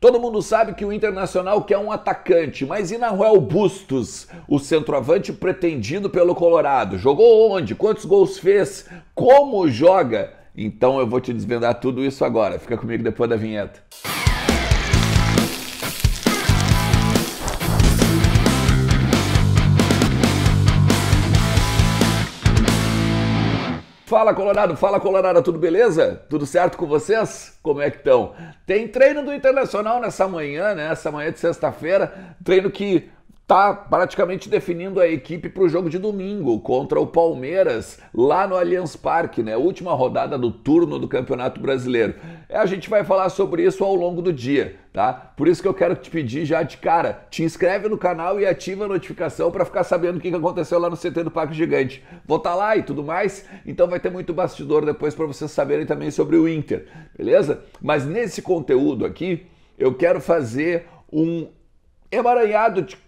Todo mundo sabe que o Internacional quer um atacante, mas e Nahuel Bustos, o centroavante pretendido pelo Colorado? Jogou onde? Quantos gols fez? Como joga? Então eu vou te desvendar tudo isso agora. Fica comigo depois da vinheta. Fala Colorado, fala Colorado, tudo beleza? Tudo certo com vocês? Como é que estão? Tem treino do Internacional nessa manhã, né? Essa manhã de sexta-feira, treino que tá praticamente definindo a equipe para o jogo de domingo contra o Palmeiras lá no Allianz Parque, né? Última rodada do turno do Campeonato Brasileiro. É, a gente vai falar sobre isso ao longo do dia, tá? Por isso que eu quero te pedir já de cara, te inscreve no canal e ativa a notificação para ficar sabendo o que aconteceu lá no CT do Parque Gigante. Vou estar tá lá e tudo mais, então vai ter muito bastidor depois para vocês saberem também sobre o Inter, beleza? Mas nesse conteúdo aqui, eu quero fazer um emaranhado de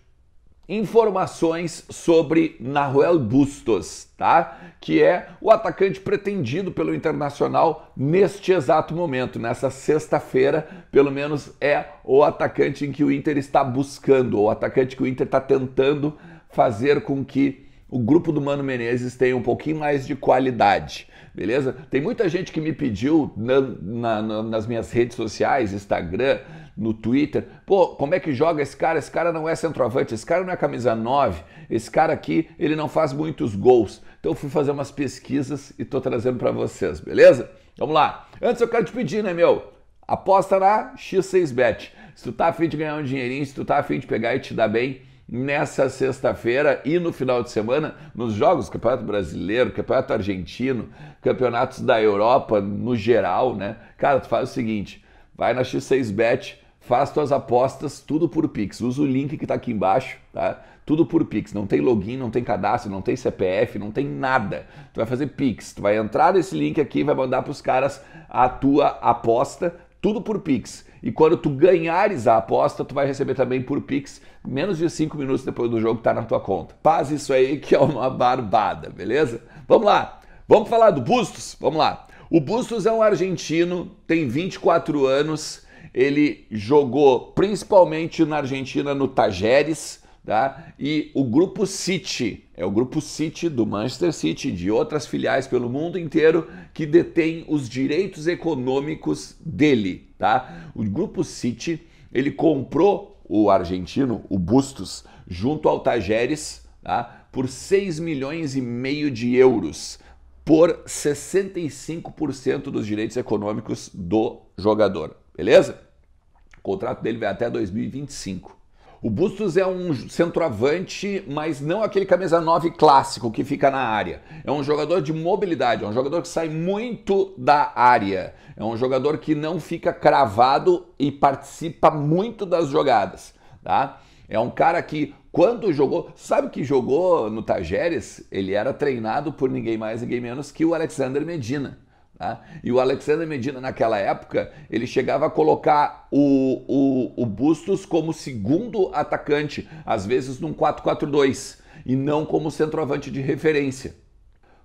informações sobre Nahuel Bustos, tá? Que é o atacante pretendido pelo Internacional neste exato momento, nessa sexta-feira, pelo menos é o atacante em que o Inter está buscando, o atacante que o Inter está tentando fazer com que o grupo do Mano Menezes tenha um pouquinho mais de qualidade. Beleza? Tem muita gente que me pediu na, na, nas minhas redes sociais, Instagram, no Twitter. Pô, como é que joga esse cara? Esse cara não é centroavante, esse cara não é camisa 9, esse cara aqui, ele não faz muitos gols. Então eu fui fazer umas pesquisas e tô trazendo para vocês, beleza? Vamos lá. Antes eu quero te pedir, né, meu? Aposta na X6Bet. Se tu tá afim de ganhar um dinheirinho, se tu tá afim de pegar e te dar bem, nessa sexta-feira e no final de semana nos jogos Campeonato Brasileiro, Campeonato Argentino, campeonatos da Europa no geral, né? Cara, tu faz o seguinte, vai na X6bet faz tuas apostas tudo por Pix. Usa o link que está aqui embaixo, tá? Tudo por Pix. Não tem login, não tem cadastro, não tem CPF, não tem nada. Tu vai fazer Pix. Tu vai entrar nesse link aqui, vai mandar para os caras a tua aposta, tudo por Pix. E quando tu ganhares a aposta, tu vai receber também por Pix, menos de 5 minutos depois do jogo tá na tua conta. Faz isso aí que é uma barbada, beleza? Vamos lá. Vamos falar do Bustos? Vamos lá. O Bustos é um argentino, tem 24 anos, ele jogou principalmente na Argentina no Tajeres, tá? E o grupo City, é o grupo City do Manchester City, de outras filiais pelo mundo inteiro que detém os direitos econômicos dele, tá? O grupo City, ele comprou o argentino, o Bustos, junto ao Tajeres, tá? Por 6 milhões e meio de euros por 65% dos direitos econômicos do jogador beleza? O contrato dele vai até 2025. O Bustos é um centroavante, mas não aquele camisa 9 clássico que fica na área. É um jogador de mobilidade, é um jogador que sai muito da área. É um jogador que não fica cravado e participa muito das jogadas, tá? É um cara que quando jogou, sabe que jogou no Tajeres? Ele era treinado por ninguém mais, ninguém menos que o Alexander Medina. Tá? E o Alexandre Medina, naquela época, ele chegava a colocar o, o, o Bustos como segundo atacante, às vezes num 4-4-2, e não como centroavante de referência.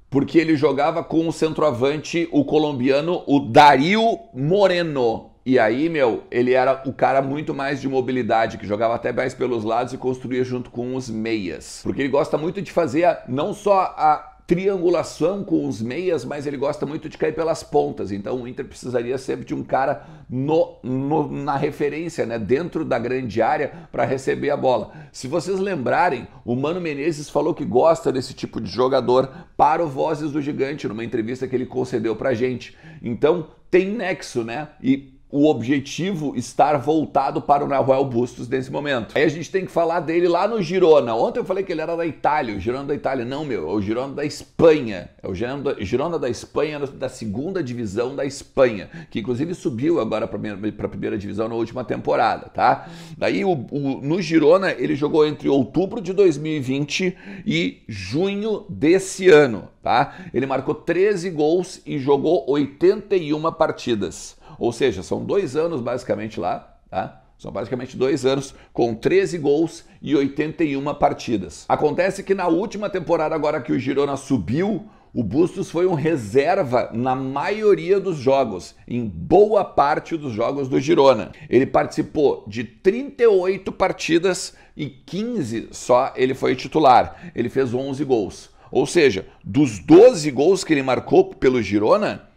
Porque ele jogava com o centroavante, o colombiano, o Dario Moreno. E aí, meu, ele era o cara muito mais de mobilidade, que jogava até mais pelos lados e construía junto com os meias. Porque ele gosta muito de fazer a, não só a triangulação com os meias, mas ele gosta muito de cair pelas pontas. Então o Inter precisaria sempre de um cara no, no, na referência, né, dentro da grande área para receber a bola. Se vocês lembrarem, o Mano Menezes falou que gosta desse tipo de jogador para o Vozes do Gigante numa entrevista que ele concedeu para gente. Então tem nexo, né? E o objetivo estar voltado para o Nahuel Bustos nesse momento. Aí a gente tem que falar dele lá no Girona. Ontem eu falei que ele era da Itália, o Girona da Itália. Não, meu, é o Girona da Espanha. É o Girona, Girona da Espanha, da segunda divisão da Espanha, que inclusive subiu agora para a primeira divisão na última temporada, tá? Daí o, o, no Girona ele jogou entre outubro de 2020 e junho desse ano, tá? Ele marcou 13 gols e jogou 81 partidas. Ou seja, são dois anos basicamente lá, tá? São basicamente dois anos com 13 gols e 81 partidas. Acontece que na última temporada, agora que o Girona subiu, o Bustos foi um reserva na maioria dos jogos, em boa parte dos jogos do Girona. Ele participou de 38 partidas e 15 só ele foi titular. Ele fez 11 gols. Ou seja, dos 12 gols que ele marcou pelo Girona,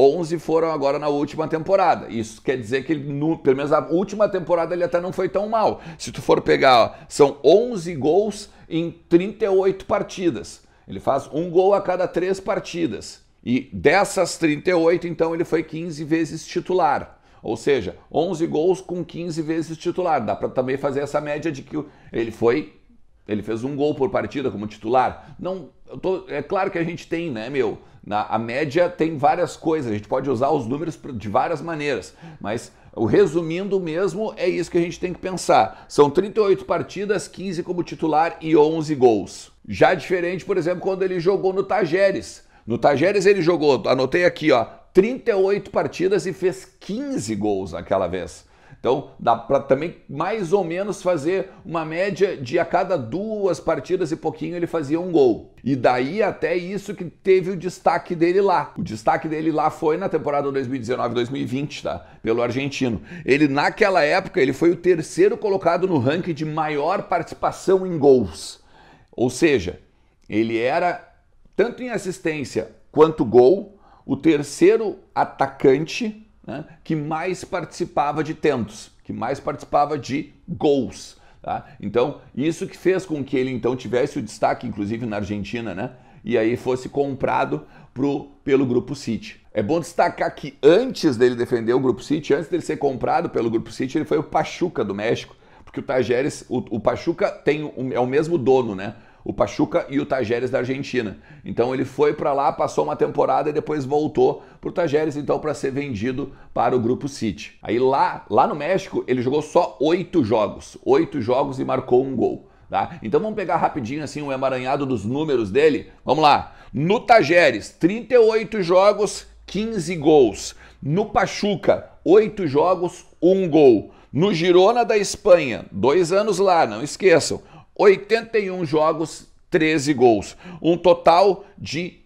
11 foram agora na última temporada. Isso quer dizer que, no, pelo menos na última temporada, ele até não foi tão mal. Se tu for pegar, são 11 gols em 38 partidas. Ele faz um gol a cada três partidas. E dessas 38, então, ele foi 15 vezes titular. Ou seja, 11 gols com 15 vezes titular. Dá para também fazer essa média de que ele foi ele fez um gol por partida como titular. Não, tô, é claro que a gente tem, né, meu? Na, a média tem várias coisas, a gente pode usar os números de várias maneiras, mas o resumindo mesmo é isso que a gente tem que pensar. São 38 partidas, 15 como titular e 11 gols. Já diferente, por exemplo, quando ele jogou no Tajeres. No Tajeres ele jogou, anotei aqui, ó, 38 partidas e fez 15 gols naquela vez. Então dá para também mais ou menos fazer uma média de a cada duas partidas e pouquinho ele fazia um gol. E daí até isso que teve o destaque dele lá. O destaque dele lá foi na temporada 2019-2020, tá? Pelo argentino. Ele naquela época ele foi o terceiro colocado no ranking de maior participação em gols. Ou seja, ele era tanto em assistência quanto gol, o terceiro atacante né, que mais participava de tentos, que mais participava de gols. Tá? Então, isso que fez com que ele então tivesse o destaque, inclusive na Argentina, né? E aí fosse comprado pro, pelo Grupo City. É bom destacar que antes dele defender o Grupo City, antes dele ser comprado pelo Grupo City, ele foi o Pachuca do México, porque o Tajeres, o, o Pachuca tem o, é o mesmo dono, né? o Pachuca e o Tajeres da Argentina. Então ele foi para lá, passou uma temporada e depois voltou para o Tajeres, então para ser vendido para o Grupo City. Aí lá, lá no México, ele jogou só oito jogos, oito jogos e marcou um gol. Tá? Então vamos pegar rapidinho assim o um emaranhado dos números dele. Vamos lá. No Tajeres, 38 jogos, 15 gols. No Pachuca, 8 jogos, 1 gol. No Girona da Espanha, dois anos lá, não esqueçam. 81 jogos, 13 gols. Um total de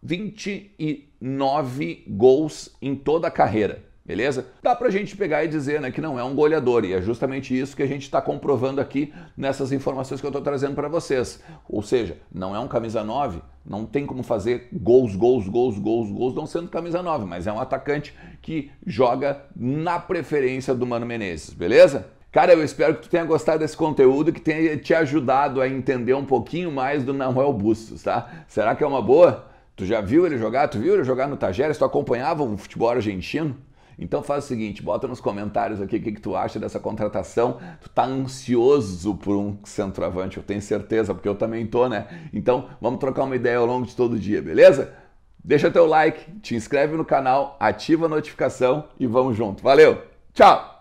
29 gols em toda a carreira. Beleza? Dá pra gente pegar e dizer né, que não é um goleador, e é justamente isso que a gente está comprovando aqui nessas informações que eu estou trazendo para vocês. Ou seja, não é um camisa 9, não tem como fazer gols, gols, gols, gols, gols, não sendo camisa 9, mas é um atacante que joga na preferência do Mano Menezes, beleza? Cara, eu espero que tu tenha gostado desse conteúdo, que tenha te ajudado a entender um pouquinho mais do Manuel Bustos, tá? Será que é uma boa? Tu já viu ele jogar? Tu viu ele jogar no Tajeres? Tu acompanhava o futebol argentino? Então faz o seguinte, bota nos comentários aqui o que, que, tu acha dessa contratação. Tu tá ansioso por um centroavante, eu tenho certeza, porque eu também tô, né? Então vamos trocar uma ideia ao longo de todo o dia, beleza? Deixa teu like, te inscreve no canal, ativa a notificação e vamos junto. Valeu, tchau!